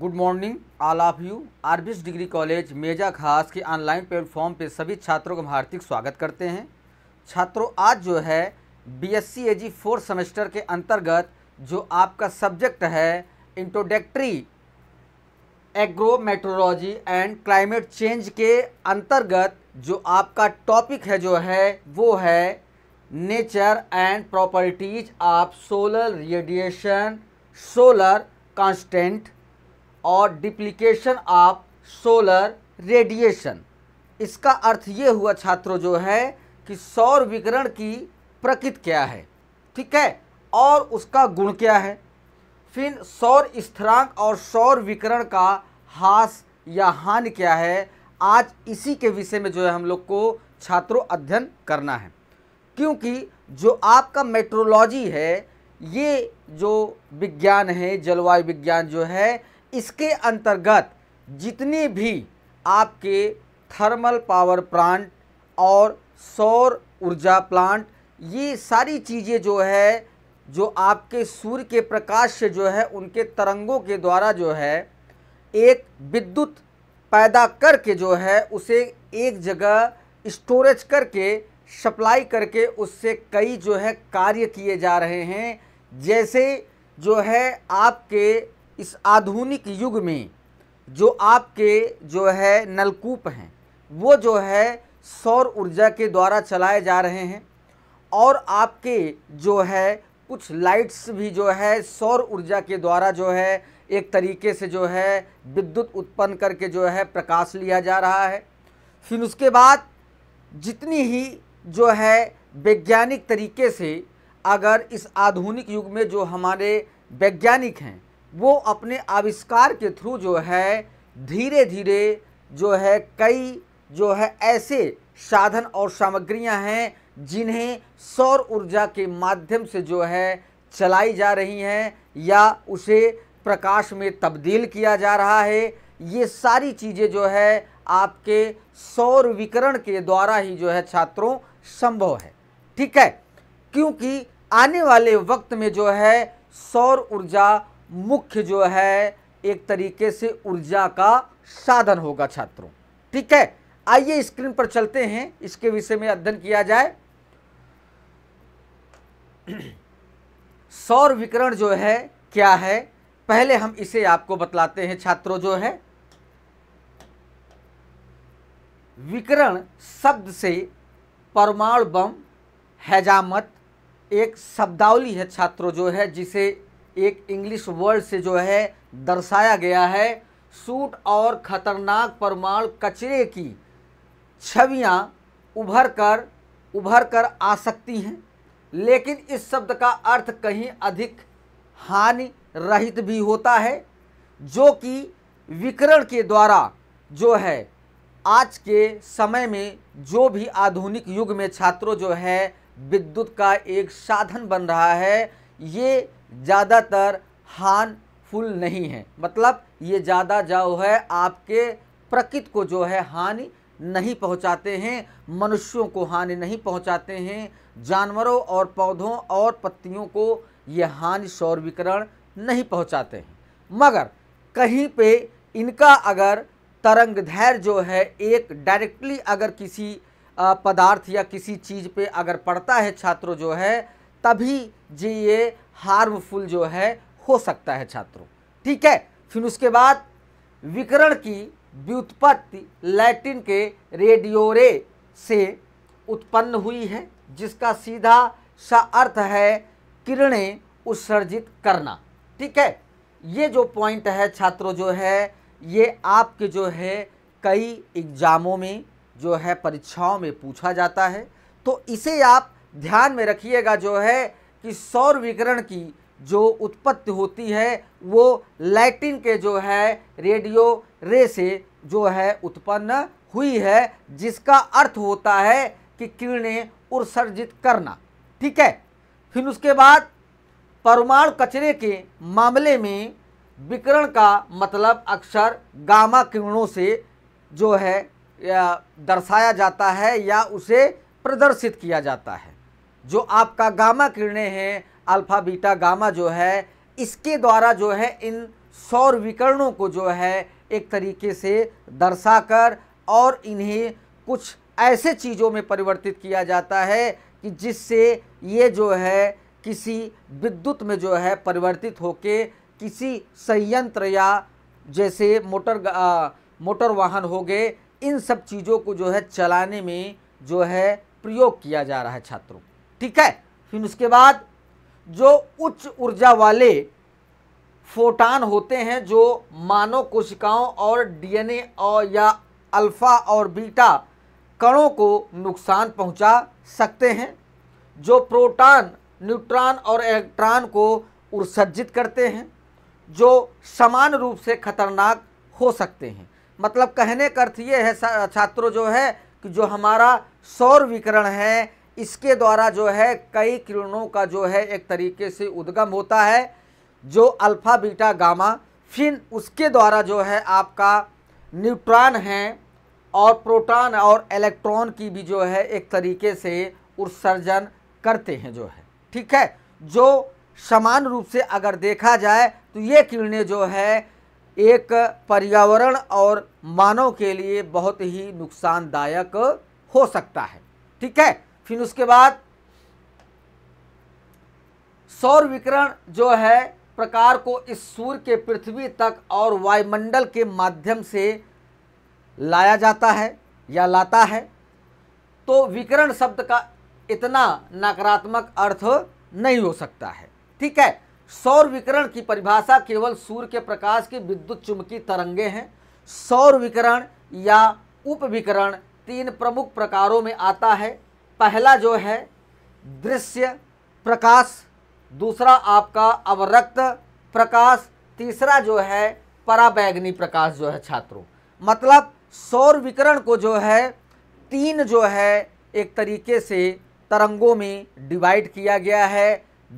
good morning all of you आरबिस degree college Meja खास के ऑनलाइन प्लेटफॉर्म पे सभी छात्रों का हार्दिक स्वागत करते हैं छात्रों आज जो है B S C A G fourth semester के अंतर्गत जो आपका सब्जेक्ट है introductory agrometeorology and climate change के अंतर्गत जो आपका टॉपिक है जो है वो है nature and properties of solar radiation solar constant और डिप्लीकेशन ऑफ सोलर रेडिएशन इसका अर्थ ये हुआ छात्रों जो है कि सौर विकिरण की प्रकृति क्या है ठीक है और उसका गुण क्या है फिर सौर स्थिरांक और सौर विकरण का हास या हानि क्या है आज इसी के विषय में जो है हम लोग को छात्रों अध्ययन करना है क्योंकि जो आपका मेट्रोलॉजी है ये जो विज्ञान है जलवायु विज्ञान जो है इसके अंतर्गत जितने भी आपके थर्मल पावर प्लांट और सौर ऊर्जा प्लांट ये सारी चीज़ें जो है जो आपके सूर्य के प्रकाश से जो है उनके तरंगों के द्वारा जो है एक विद्युत पैदा करके जो है उसे एक जगह स्टोरेज करके सप्लाई करके उससे कई जो है कार्य किए जा रहे हैं जैसे जो है आपके इस आधुनिक युग में जो आपके जो है नलकूप हैं वो जो है सौर ऊर्जा के द्वारा चलाए जा रहे हैं और आपके जो है कुछ लाइट्स भी जो है सौर ऊर्जा के द्वारा जो है एक तरीके से जो है विद्युत उत्पन्न करके जो है प्रकाश लिया जा रहा है फिर उसके बाद जितनी ही जो है वैज्ञानिक तरीके से अगर इस आधुनिक युग में जो हमारे वैज्ञानिक हैं वो अपने आविष्कार के थ्रू जो है धीरे धीरे जो है कई जो है ऐसे साधन और सामग्रियां हैं जिन्हें सौर ऊर्जा के माध्यम से जो है चलाई जा रही हैं या उसे प्रकाश में तब्दील किया जा रहा है ये सारी चीज़ें जो है आपके सौर विकरण के द्वारा ही जो है छात्रों संभव है ठीक है क्योंकि आने वाले वक्त में जो है सौर ऊर्जा मुख्य जो है एक तरीके से ऊर्जा का साधन होगा छात्रों ठीक है आइए स्क्रीन पर चलते हैं इसके विषय में अध्ययन किया जाए सौर विकरण जो है क्या है पहले हम इसे आपको बतलाते हैं छात्रों जो है विकरण शब्द से परमाणु बम हैजामत एक शब्दावली है छात्रों जो है जिसे एक इंग्लिश वर्ड से जो है दर्शाया गया है सूट और खतरनाक परमाणु कचरे की छवियां उभर कर उभर कर आ सकती हैं लेकिन इस शब्द का अर्थ कहीं अधिक हानि रहित भी होता है जो कि विकरण के द्वारा जो है आज के समय में जो भी आधुनिक युग में छात्रों जो है विद्युत का एक साधन बन रहा है ये ज़्यादातर हानफुल नहीं है मतलब ये ज़्यादा जो है आपके प्रकृति को जो है हानि नहीं पहुंचाते हैं मनुष्यों को हानि नहीं पहुंचाते हैं जानवरों और पौधों और पत्तियों को ये हानि सौर विकरण नहीं पहुंचाते हैं मगर कहीं पे इनका अगर तरंग धैर्य जो है एक डायरेक्टली अगर किसी पदार्थ या किसी चीज़ पे अगर पड़ता है छात्रों जो है तभी जी ये हार्मफुल जो है हो सकता है छात्रों ठीक है फिर उसके बाद विकरण की व्युत्पत्ति लैटिन के रेडियोरे से उत्पन्न हुई है जिसका सीधा सा अर्थ है किरणें उत्सर्जित करना ठीक है ये जो पॉइंट है छात्रों जो है ये आपके जो है कई एग्ज़ामों में जो है परीक्षाओं में पूछा जाता है तो इसे आप ध्यान में रखिएगा जो है कि सौर विकिरण की जो उत्पत्ति होती है वो लैटिन के जो है रेडियो रे से जो है उत्पन्न हुई है जिसका अर्थ होता है कि किरणें उत्सर्जित करना ठीक है फिर उसके बाद परमाणु कचरे के मामले में विकिरण का मतलब अक्सर गामा किरणों से जो है दर्शाया जाता है या उसे प्रदर्शित किया जाता है जो आपका गामा किरणें हैं अल्फ़ा बीटा गामा जो है इसके द्वारा जो है इन सौर विकरणों को जो है एक तरीके से दर्शाकर और इन्हें कुछ ऐसे चीज़ों में परिवर्तित किया जाता है कि जिससे ये जो है किसी विद्युत में जो है परिवर्तित होके किसी संयंत्र या जैसे मोटर आ, मोटर वाहन हो गए इन सब चीज़ों को जो है चलाने में जो है प्रयोग किया जा रहा है छात्रों को ठीक है फिर उसके बाद जो उच्च ऊर्जा वाले फोटान होते हैं जो मानव कोशिकाओं और डीएनए और या अल्फा और बीटा कणों को नुकसान पहुंचा सकते हैं जो प्रोटॉन, न्यूट्रॉन और इलेक्ट्रॉन को उत्सर्जित करते हैं जो समान रूप से खतरनाक हो सकते हैं मतलब कहने का अर्थ ये है छात्रों जो है कि जो हमारा सौर विकरण है इसके द्वारा जो है कई किरणों का जो है एक तरीके से उद्गम होता है जो अल्फ़ा बीटा गामा फिर उसके द्वारा जो है आपका न्यूट्रॉन है और प्रोटॉन और इलेक्ट्रॉन की भी जो है एक तरीके से उत्सर्जन करते हैं जो है ठीक है जो समान रूप से अगर देखा जाए तो ये किरणें जो है एक पर्यावरण और मानव के लिए बहुत ही नुकसानदायक हो सकता है ठीक है फिर उसके बाद सौर विकिरण जो है प्रकार को इस सूर्य के पृथ्वी तक और वायुमंडल के माध्यम से लाया जाता है या लाता है तो विकिरण शब्द का इतना नकारात्मक अर्थ नहीं हो सकता है ठीक है सौर विकरण की परिभाषा केवल सूर्य के प्रकाश की विद्युत चुंबकीय तरंगे हैं सौर विकिरण या उपविकरण तीन प्रमुख प्रकारों में आता है पहला जो है दृश्य प्रकाश दूसरा आपका अवरक्त प्रकाश तीसरा जो है पराबैगनी प्रकाश जो है छात्रों मतलब सौर विकरण को जो है तीन जो है एक तरीके से तरंगों में डिवाइड किया गया है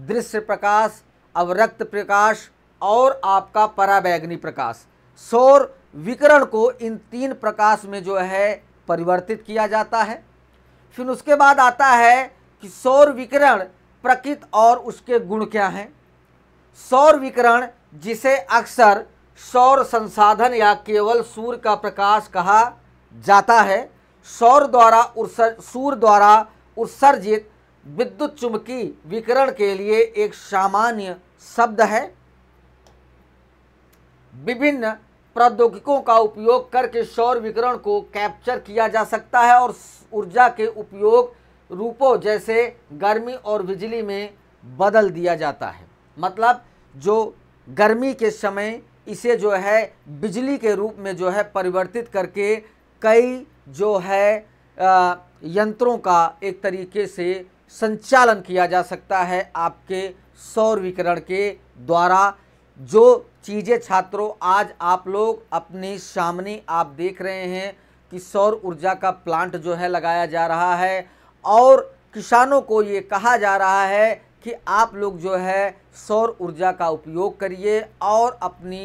दृश्य प्रकाश अवरक्त प्रकाश और आपका पराबैगनी प्रकाश सौर विकरण को इन तीन प्रकाश में जो है परिवर्तित किया जाता है फिर उसके बाद आता है कि सौर विकरण प्रकृत और उसके गुण क्या हैं सौर विकरण जिसे अक्सर सौर संसाधन या केवल सूर्य का प्रकाश कहा जाता है सौर द्वारा सूर्य द्वारा उत्सर्जित विद्युत चुंबकी विकिरण के लिए एक सामान्य शब्द है विभिन्न प्रौद्योगिकों का उपयोग करके सौर विकरण को कैप्चर किया जा सकता है और ऊर्जा के उपयोग रूपों जैसे गर्मी और बिजली में बदल दिया जाता है मतलब जो गर्मी के समय इसे जो है बिजली के रूप में जो है परिवर्तित करके कई जो है यंत्रों का एक तरीके से संचालन किया जा सकता है आपके सौर विकरण के द्वारा जो चीज़ें छात्रों आज आप लोग अपने सामने आप देख रहे हैं कि सौर ऊर्जा का प्लांट जो है लगाया जा रहा है और किसानों को ये कहा जा रहा है कि आप लोग जो है सौर ऊर्जा का उपयोग करिए और अपनी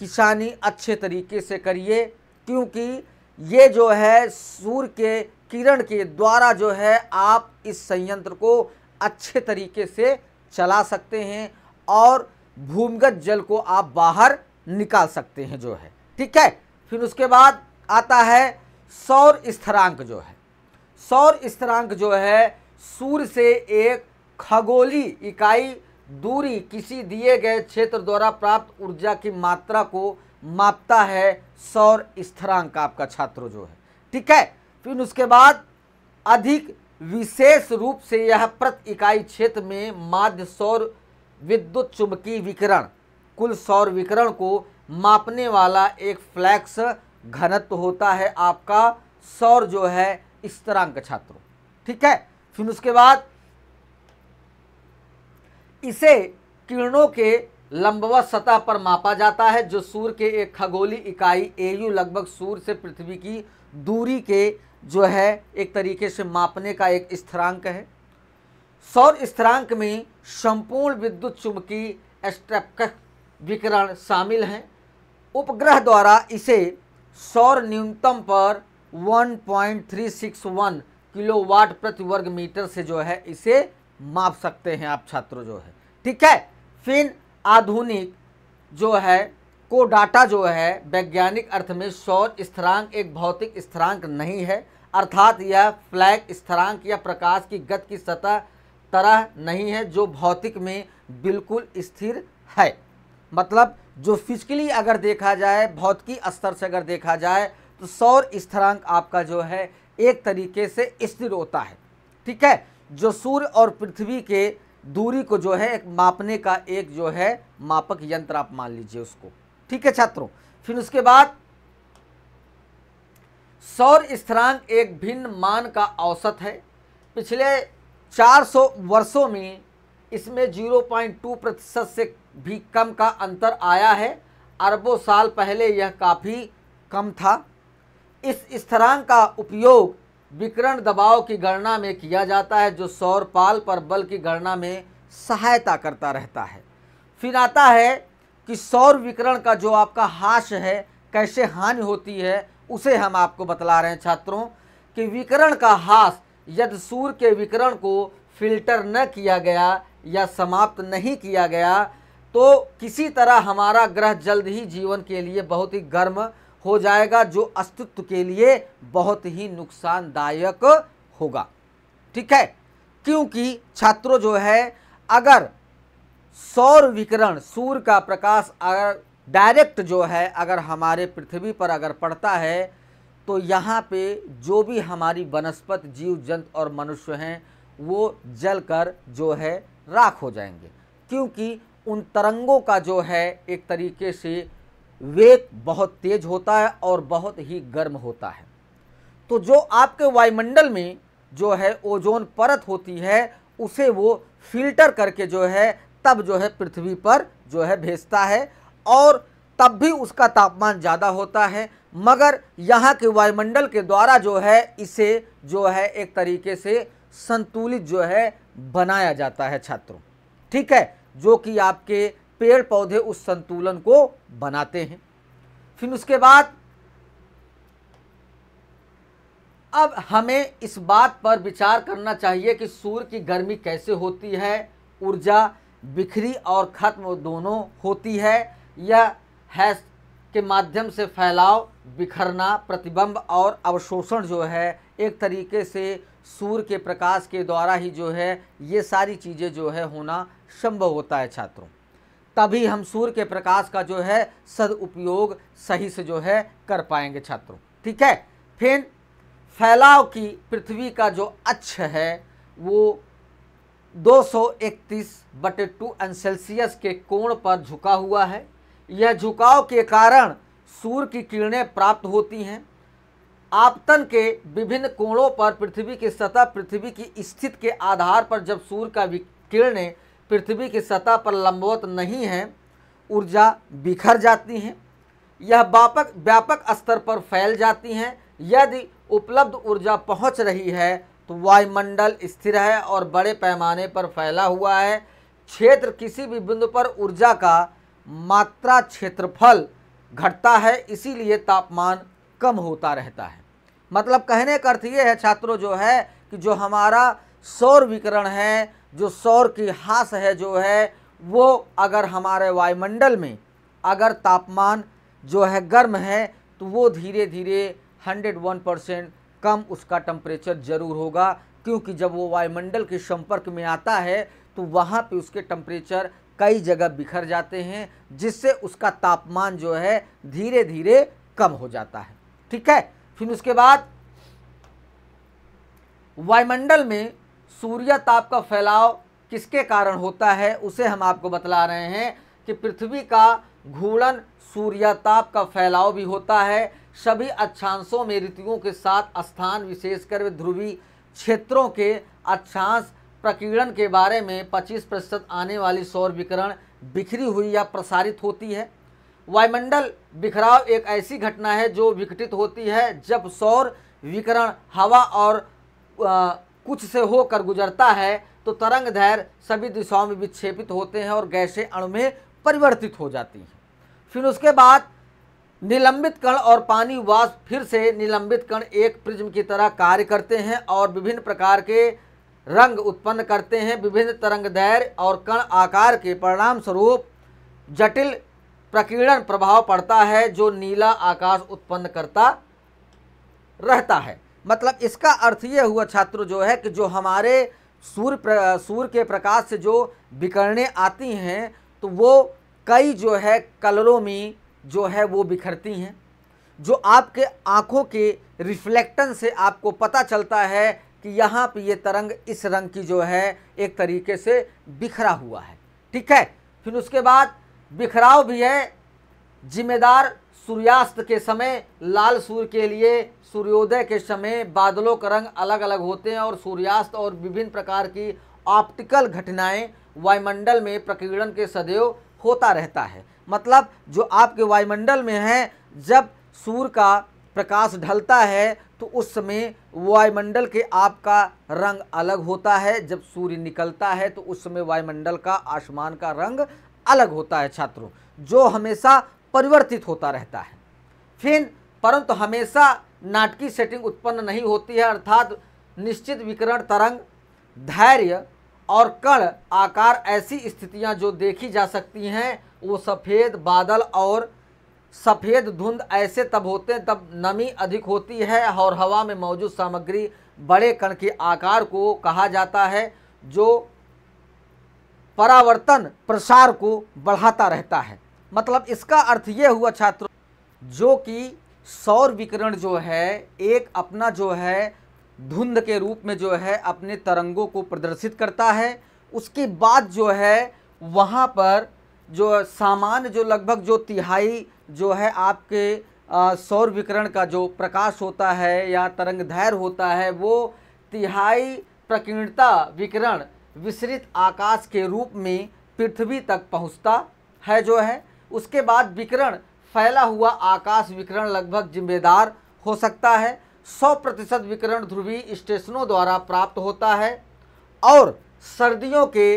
किसानी अच्छे तरीके से करिए क्योंकि ये जो है सूर्य के किरण के द्वारा जो है आप इस संयंत्र को अच्छे तरीके से चला सकते हैं और भूमिगत जल को आप बाहर निकाल सकते हैं जो है ठीक है फिर उसके बाद आता है सौर स्थरांक जो है सौर स्थरांक जो है सूर्य से एक खगोली इकाई दूरी किसी दिए गए क्षेत्र द्वारा प्राप्त ऊर्जा की मात्रा को मापता है सौर स्थरांक आपका छात्र जो है ठीक है फिर उसके बाद अधिक विशेष रूप से यह प्रति इकाई क्षेत्र में माध्य सौर विद्युत चुंबकीय विकिरण कुल सौर विकिरण को मापने वाला एक फ्लैक्स घनत्व होता है आपका सौर जो है स्तरांक छात्रों ठीक है फिर उसके बाद इसे किरणों के लंबवत सतह पर मापा जाता है जो सूर्य के एक खगोली इकाई एयू लगभग सूर्य से पृथ्वी की दूरी के जो है एक तरीके से मापने का एक स्थिरांक है सौर स्थिरांक में संपूर्ण विद्युत चुंबकीय स्ट्रपक विकिरण शामिल हैं उपग्रह द्वारा इसे सौर न्यूनतम पर 1.361 किलोवाट प्रति वर्ग मीटर से जो है इसे माप सकते हैं आप छात्रों जो है ठीक है फिर आधुनिक जो है को डाटा जो है वैज्ञानिक अर्थ में सौर स्थिरांक एक भौतिक स्थिरांक नहीं है अर्थात यह फ्लैग स्थिरांक या प्रकाश की गति की सतह तरह नहीं है जो भौतिक में बिल्कुल स्थिर है मतलब जो फिजिकली अगर देखा जाए भौतिकी स्तर से अगर देखा जाए तो सौर स्थिरांक आपका जो है एक तरीके से स्थिर होता है ठीक है जो सूर्य और पृथ्वी के दूरी को जो है एक मापने का एक जो है मापक यंत्र आप मान लीजिए उसको ठीक है छात्रों फिर उसके बाद सौर स्थिरांक एक भिन्न मान का औसत है पिछले 400 वर्षों में इसमें 0.2 प्रतिशत से भी कम का अंतर आया है अरबों साल पहले यह काफ़ी कम था इस स्थरांक का उपयोग विकरण दबाव की गणना में किया जाता है जो सौर पाल पर बल की गणना में सहायता करता रहता है फिर आता है कि सौर विकरण का जो आपका हाश है कैसे हानि होती है उसे हम आपको बतला रहे हैं छात्रों कि विकरण का हाश यदि सूर के विकरण को फिल्टर न किया गया या समाप्त नहीं किया गया तो किसी तरह हमारा ग्रह जल्द ही जीवन के लिए बहुत ही गर्म हो जाएगा जो अस्तित्व के लिए बहुत ही नुकसानदायक होगा ठीक है क्योंकि छात्रों जो है अगर सौर विकरण सूर्य का प्रकाश अगर डायरेक्ट जो है अगर हमारे पृथ्वी पर अगर पड़ता है तो यहाँ पे जो भी हमारी वनस्पत जीव जंत और मनुष्य हैं वो जल कर जो है राख हो जाएंगे क्योंकि उन तरंगों का जो है एक तरीके से वेग बहुत तेज होता है और बहुत ही गर्म होता है तो जो आपके वायुमंडल में जो है ओजोन परत होती है उसे वो फिल्टर करके जो है तब जो है पृथ्वी पर जो है भेजता है और तब भी उसका तापमान ज़्यादा होता है मगर यहाँ के वायुमंडल के द्वारा जो है इसे जो है एक तरीके से संतुलित जो है बनाया जाता है छात्रों ठीक है जो कि आपके पेड़ पौधे उस संतुलन को बनाते हैं फिर उसके बाद अब हमें इस बात पर विचार करना चाहिए कि सूर्य की गर्मी कैसे होती है ऊर्जा बिखरी और ख़त्म दोनों होती है या हैश के माध्यम से फैलाव बिखरना प्रतिबंब और अवशोषण जो है एक तरीके से सूर्य के प्रकाश के द्वारा ही जो है ये सारी चीज़ें जो है होना संभव होता है छात्रों तभी हम सूर्य के प्रकाश का जो है सदउपयोग सही से जो है कर पाएंगे छात्रों ठीक है फिर फैलाव की पृथ्वी का जो अक्ष है वो 231 बटे टू एन सेल्सियस के कोण पर झुका हुआ है यह झुकाव के कारण सूर्य की किरणें प्राप्त होती हैं आपतन के विभिन्न कोणों पर पृथ्वी की सतह पृथ्वी की स्थिति के आधार पर जब सूर्य का किरणें पृथ्वी की सतह पर लंबवत नहीं है ऊर्जा बिखर जाती हैं यह व्यापक व्यापक स्तर पर फैल जाती हैं यदि उपलब्ध ऊर्जा पहुंच रही है तो वायुमंडल स्थिर है और बड़े पैमाने पर फैला हुआ है क्षेत्र किसी भी बिंदु पर ऊर्जा का मात्रा क्षेत्रफल घटता है इसीलिए तापमान कम होता रहता है मतलब कहने का अर्थ ये है छात्रों जो है कि जो हमारा सौर विकरण है जो सौर की हास है जो है वो अगर हमारे वायुमंडल में अगर तापमान जो है गर्म है तो वो धीरे धीरे 101 परसेंट कम उसका टम्परेचर ज़रूर होगा क्योंकि जब वो वायुमंडल के संपर्क में आता है तो वहाँ पे उसके टम्परेचर कई जगह बिखर जाते हैं जिससे उसका तापमान जो है धीरे धीरे कम हो जाता है ठीक है फिर उसके बाद वायुमंडल में सूर्य ताप का फैलाव किसके कारण होता है उसे हम आपको बतला रहे हैं कि पृथ्वी का घूर्णन सूर्यताप का फैलाव भी होता है सभी अक्षांशों में ऋतुओं के साथ स्थान विशेषकर ध्रुवीय क्षेत्रों के अक्षांश प्रकीर्णन के बारे में 25 प्रतिशत आने वाली सौर विकरण बिखरी हुई या प्रसारित होती है वायुमंडल बिखराव एक ऐसी घटना है जो विघटित होती है जब सौर विकिरण हवा और आ, कुछ से होकर गुजरता है तो तरंग धैर्य सभी दिशाओं में विक्षेपित होते हैं और गैसें अणु में परिवर्तित हो जाती हैं फिर उसके बाद निलंबित कण और पानी वाष्प फिर से निलंबित कण एक प्रिज्म की तरह कार्य करते हैं और विभिन्न प्रकार के रंग उत्पन्न करते हैं विभिन्न तरंग दैर्य और कण आकार के परिणाम स्वरूप जटिल प्रकीर्णन प्रभाव पड़ता है जो नीला आकाश उत्पन्न करता रहता है मतलब इसका अर्थ ये हुआ छात्र जो है कि जो हमारे सूर्य सूर्य के प्रकाश से जो बिखरने आती हैं तो वो कई जो है कलरों में जो है वो बिखरती हैं जो आपके आँखों के रिफ्लेक्टन से आपको पता चलता है कि यहाँ पे ये तरंग इस रंग की जो है एक तरीके से बिखरा हुआ है ठीक है फिर उसके बाद बिखराव भी है जिम्मेदार सूर्यास्त के समय लाल सूर्य के लिए सूर्योदय के समय बादलों का रंग अलग अलग होते हैं और सूर्यास्त और विभिन्न प्रकार की ऑप्टिकल घटनाएं वायुमंडल में प्रकीर्णन के सदैव होता रहता है मतलब जो आपके वायुमंडल में है जब सूर्य का प्रकाश ढलता है तो उस समय वायुमंडल के आपका रंग अलग होता है जब सूर्य निकलता है तो उस समय वायुमंडल का आसमान का रंग अलग होता है छात्रों जो हमेशा परिवर्तित होता रहता है फिर परंतु हमेशा नाटकी सेटिंग उत्पन्न नहीं होती है अर्थात निश्चित विकरण तरंग धैर्य और कण आकार ऐसी स्थितियां जो देखी जा सकती हैं वो सफ़ेद बादल और सफ़ेद धुंध ऐसे तब होते हैं तब नमी अधिक होती है और हवा में मौजूद सामग्री बड़े कण के आकार को कहा जाता है जो परावर्तन प्रसार को बढ़ाता रहता है मतलब इसका अर्थ ये हुआ छात्रों जो कि सौर विकिरण जो है एक अपना जो है धुंध के रूप में जो है अपने तरंगों को प्रदर्शित करता है उसके बाद जो है वहाँ पर जो सामान्य जो लगभग जो तिहाई जो है आपके सौर विकरण का जो प्रकाश होता है या तरंग धैर्य होता है वो तिहाई प्रकीर्णता विकिरण विसरित आकाश के रूप में पृथ्वी तक पहुंचता है जो है उसके बाद विकरण फैला हुआ आकाश विकरण लगभग जिम्मेदार हो सकता है 100 प्रतिशत विकरण ध्रुवी स्टेशनों द्वारा प्राप्त होता है और सर्दियों के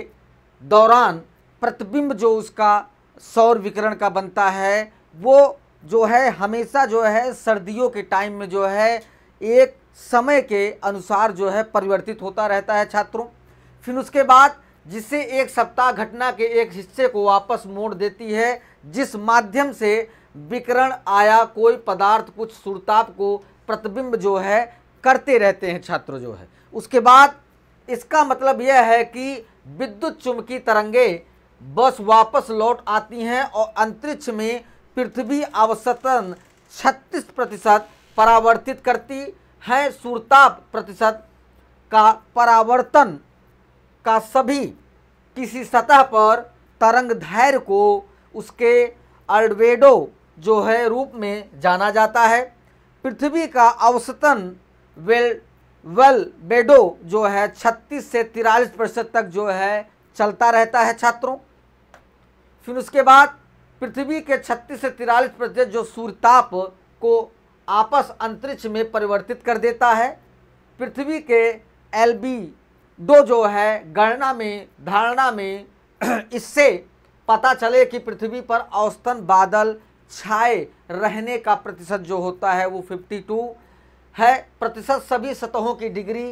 दौरान प्रतिबिंब जो उसका सौर विकरण का बनता है वो जो है हमेशा जो है सर्दियों के टाइम में जो है एक समय के अनुसार जो है परिवर्तित होता रहता है छात्रों फिर उसके बाद जिससे एक सप्ताह घटना के एक हिस्से को वापस मोड़ देती है जिस माध्यम से विकरण आया कोई पदार्थ कुछ सुरताप को प्रतिबिंब जो है करते रहते हैं छात्र जो है उसके बाद इसका मतलब यह है कि विद्युत चुंबकीय तरंगे बस वापस लौट आती हैं और अंतरिक्ष में पृथ्वी अवसतन 36 प्रतिशत परावर्तित करती हैं सूरताप प्रतिशत का परावर्तन का सभी किसी सतह पर तरंग धैर्य को उसके अल्वेडो जो है रूप में जाना जाता है पृथ्वी का अवसतन वेल वेल बेडो जो है 36 से तिरालीस प्रतिशत तक जो है चलता रहता है छात्रों फिर उसके बाद पृथ्वी के 36 से तिरालीस प्रतिशत जो सूर्यताप को आपस अंतरिक्ष में परिवर्तित कर देता है पृथ्वी के एल बी दो जो है गणना में धारणा में इससे पता चले कि पृथ्वी पर औसतन बादल छाए रहने का प्रतिशत जो होता है वो 52 है प्रतिशत सभी सतहों की डिग्री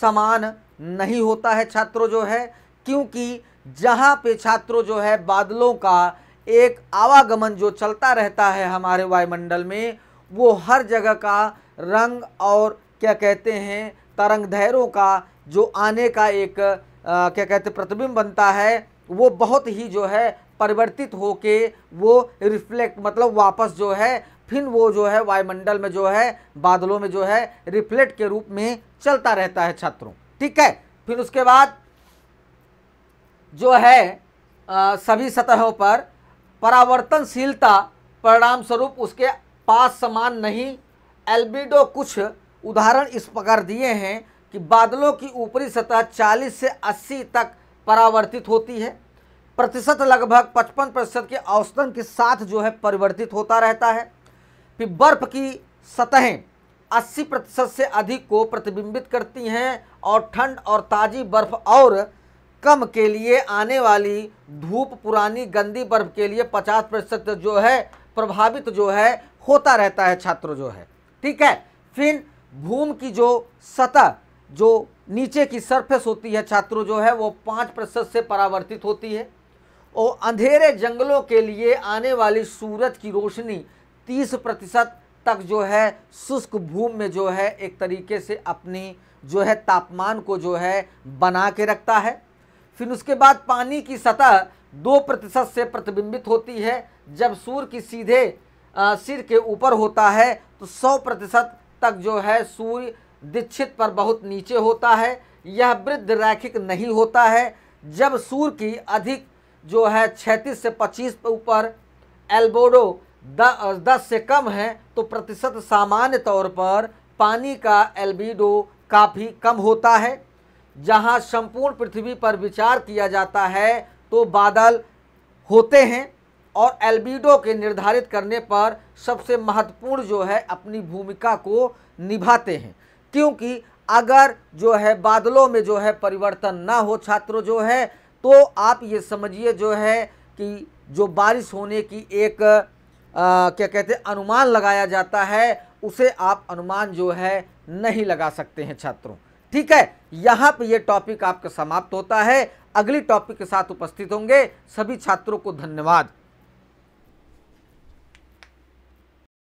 समान नहीं होता है छात्रों जो है क्योंकि जहाँ पे छात्रों जो है बादलों का एक आवागमन जो चलता रहता है हमारे वायुमंडल में वो हर जगह का रंग और क्या कहते हैं तरंग धैर्यों का जो आने का एक आ, क्या कहते प्रतिबिंब बनता है वो बहुत ही जो है परिवर्तित होके वो रिफ्लेक्ट मतलब वापस जो है फिर वो जो है वायुमंडल में जो है बादलों में जो है रिफ्लेक्ट के रूप में चलता रहता है छात्रों ठीक है फिर उसके बाद जो है आ, सभी सतहों पर परावर्तनशीलता परिणाम स्वरूप उसके पास समान नहीं एल्बिडो कुछ उदाहरण इस प्रकार दिए हैं कि बादलों की ऊपरी सतह 40 से 80 तक परावर्तित होती है प्रतिशत लगभग 55 प्रतिशत के औसतन के साथ जो है परिवर्तित होता रहता है फिर बर्फ की सतहें 80 प्रतिशत से अधिक को प्रतिबिंबित करती हैं और ठंड और ताज़ी बर्फ और कम के लिए आने वाली धूप पुरानी गंदी बर्फ के लिए 50 प्रतिशत जो है प्रभावित जो है होता रहता है छात्र जो है ठीक है फिर भूमि की जो सतह जो नीचे की सरफेस होती है छात्रों जो है वो पाँच प्रतिशत से परावर्तित होती है और अंधेरे जंगलों के लिए आने वाली सूरज की रोशनी तीस प्रतिशत तक जो है शुष्क भूमि में जो है एक तरीके से अपनी जो है तापमान को जो है बना के रखता है फिर उसके बाद पानी की सतह दो प्रतिशत से प्रतिबिंबित होती है जब सूर्य की सीधे सिर के ऊपर होता है तो सौ प्रतिशत तक जो है सूर्य दीक्षित पर बहुत नीचे होता है यह वृद्ध रैखिक नहीं होता है जब सूर्य की अधिक जो है छैतीस से पच्चीस ऊपर एल्बोडो दस से कम है तो प्रतिशत सामान्य तौर पर पानी का एल्बिडो काफ़ी कम होता है जहाँ संपूर्ण पृथ्वी पर विचार किया जाता है तो बादल होते हैं और एल्बिडो के निर्धारित करने पर सबसे महत्वपूर्ण जो है अपनी भूमिका को निभाते हैं क्योंकि अगर जो है बादलों में जो है परिवर्तन ना हो छात्रों जो है तो आप ये समझिए जो है कि जो बारिश होने की एक आ, क्या कहते हैं अनुमान लगाया जाता है उसे आप अनुमान जो है नहीं लगा सकते हैं छात्रों ठीक है यहाँ पे ये टॉपिक आपका समाप्त होता है अगली टॉपिक के साथ उपस्थित होंगे सभी छात्रों को धन्यवाद